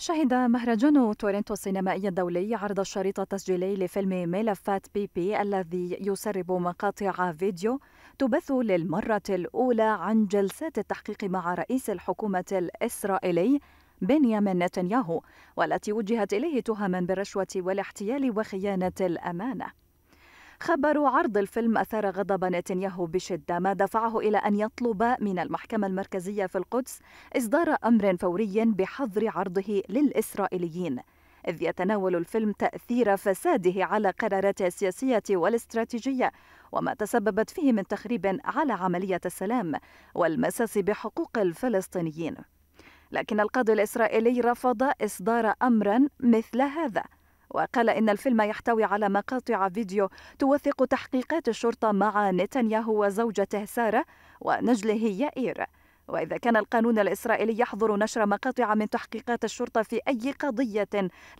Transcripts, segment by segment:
شهد مهرجان تورنتو السينمائي الدولي عرض الشريط التسجيلي لفيلم ملفات بي بي الذي يسرب مقاطع فيديو تبث للمرة الأولى عن جلسات التحقيق مع رئيس الحكومة الإسرائيلي بنيامين نتنياهو والتي وجهت إليه تهما بالرشوة والاحتيال وخيانة الأمانة خبر عرض الفيلم أثار غضب نتنياهو بشدة ما دفعه إلى أن يطلب من المحكمة المركزية في القدس إصدار أمر فوري بحظر عرضه للإسرائيليين إذ يتناول الفيلم تأثير فساده على قرارات السياسية والاستراتيجية وما تسببت فيه من تخريب على عملية السلام والمساس بحقوق الفلسطينيين لكن القاضي الإسرائيلي رفض إصدار أمرا مثل هذا وقال إن الفيلم يحتوي على مقاطع فيديو توثق تحقيقات الشرطة مع نتنياهو وزوجته سارة ونجله يائير وإذا كان القانون الإسرائيلي يحظر نشر مقاطع من تحقيقات الشرطة في أي قضية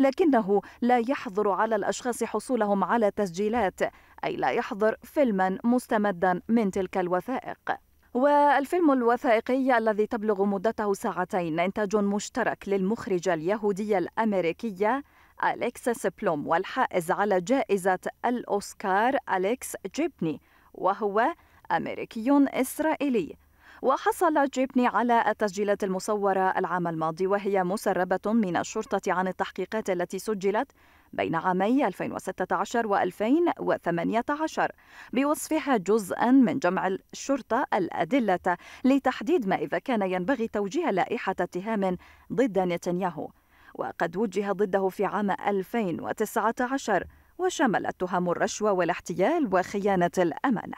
لكنه لا يحظر على الأشخاص حصولهم على تسجيلات أي لا يحظر فيلما مستمدا من تلك الوثائق والفيلم الوثائقي الذي تبلغ مدته ساعتين إنتاج مشترك للمخرجة اليهودية الأمريكية أليكسس بلوم والحائز على جائزة الأوسكار أليكس جيبني وهو أمريكي إسرائيلي وحصل جيبني على التسجيلات المصورة العام الماضي وهي مسربة من الشرطة عن التحقيقات التي سجلت بين عامي 2016 و 2018 بوصفها جزءا من جمع الشرطة الأدلة لتحديد ما إذا كان ينبغي توجيه لائحة اتهام ضد نتنياهو وقد وجه ضده في عام 2019 وشملت تهم الرشوة والاحتيال وخيانة الأمانة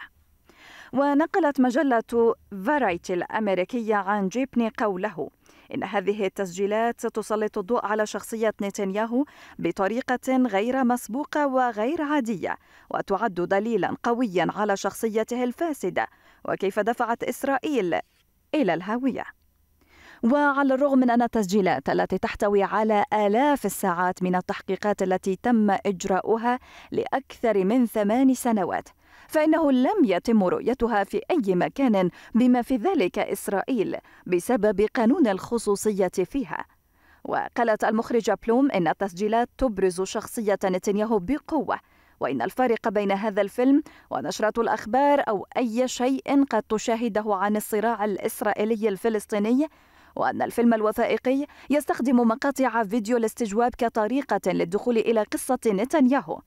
ونقلت مجلة فارايتي الأمريكية عن جيبني قوله إن هذه التسجيلات ستسلط الضوء على شخصية نتنياهو بطريقة غير مسبوقة وغير عادية وتعد دليلا قويا على شخصيته الفاسدة وكيف دفعت إسرائيل إلى الهاوية وعلى الرغم من أن التسجيلات التي تحتوي على آلاف الساعات من التحقيقات التي تم إجراؤها لأكثر من ثمان سنوات فإنه لم يتم رؤيتها في أي مكان بما في ذلك إسرائيل بسبب قانون الخصوصية فيها وقالت المخرجة بلوم إن التسجيلات تبرز شخصية نتنياهو بقوة وإن الفارق بين هذا الفيلم ونشرة الأخبار أو أي شيء قد تشاهده عن الصراع الإسرائيلي الفلسطيني وأن الفيلم الوثائقي يستخدم مقاطع فيديو الاستجواب كطريقة للدخول إلى قصة نتنياهو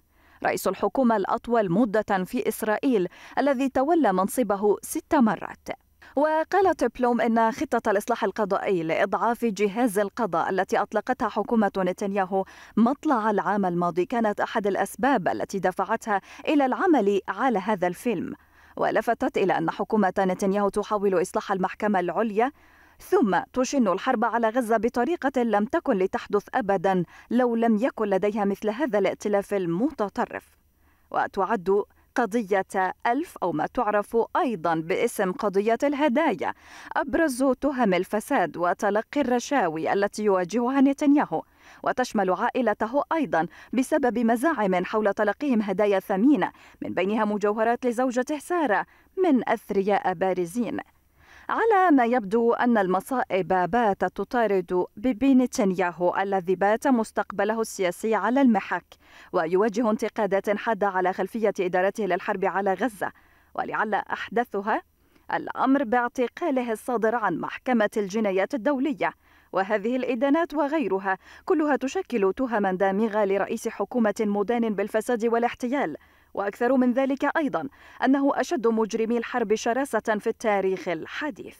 رئيس الحكومة الأطول مدة في إسرائيل الذي تولى منصبه ست مرات وقالت بلوم إن خطة الإصلاح القضائي لإضعاف جهاز القضاء التي أطلقتها حكومة نتنياهو مطلع العام الماضي كانت أحد الأسباب التي دفعتها إلى العمل على هذا الفيلم ولفتت إلى أن حكومة نتنياهو تحاول إصلاح المحكمة العليا ثم تشن الحرب على غزة بطريقة لم تكن لتحدث أبدا لو لم يكن لديها مثل هذا الائتلاف المتطرف وتعد قضية ألف أو ما تعرف أيضا باسم قضية الهدايا أبرز تهم الفساد وتلقي الرشاوي التي يواجهها نتنياهو وتشمل عائلته أيضا بسبب مزاعم حول تلقيهم هدايا ثمينة من بينها مجوهرات لزوجته سارة من أثرياء بارزين على ما يبدو أن المصائب باتت تطارد بيبي نتنياهو الذي بات مستقبله السياسي على المحك ويواجه انتقادات حادة على خلفية إدارته للحرب على غزة ولعل أحدثها الأمر باعتقاله الصادر عن محكمة الجنايات الدولية وهذه الإدانات وغيرها كلها تشكل تهما دامغة لرئيس حكومة مدان بالفساد والاحتيال وأكثر من ذلك أيضا أنه أشد مجرمي الحرب شراسة في التاريخ الحديث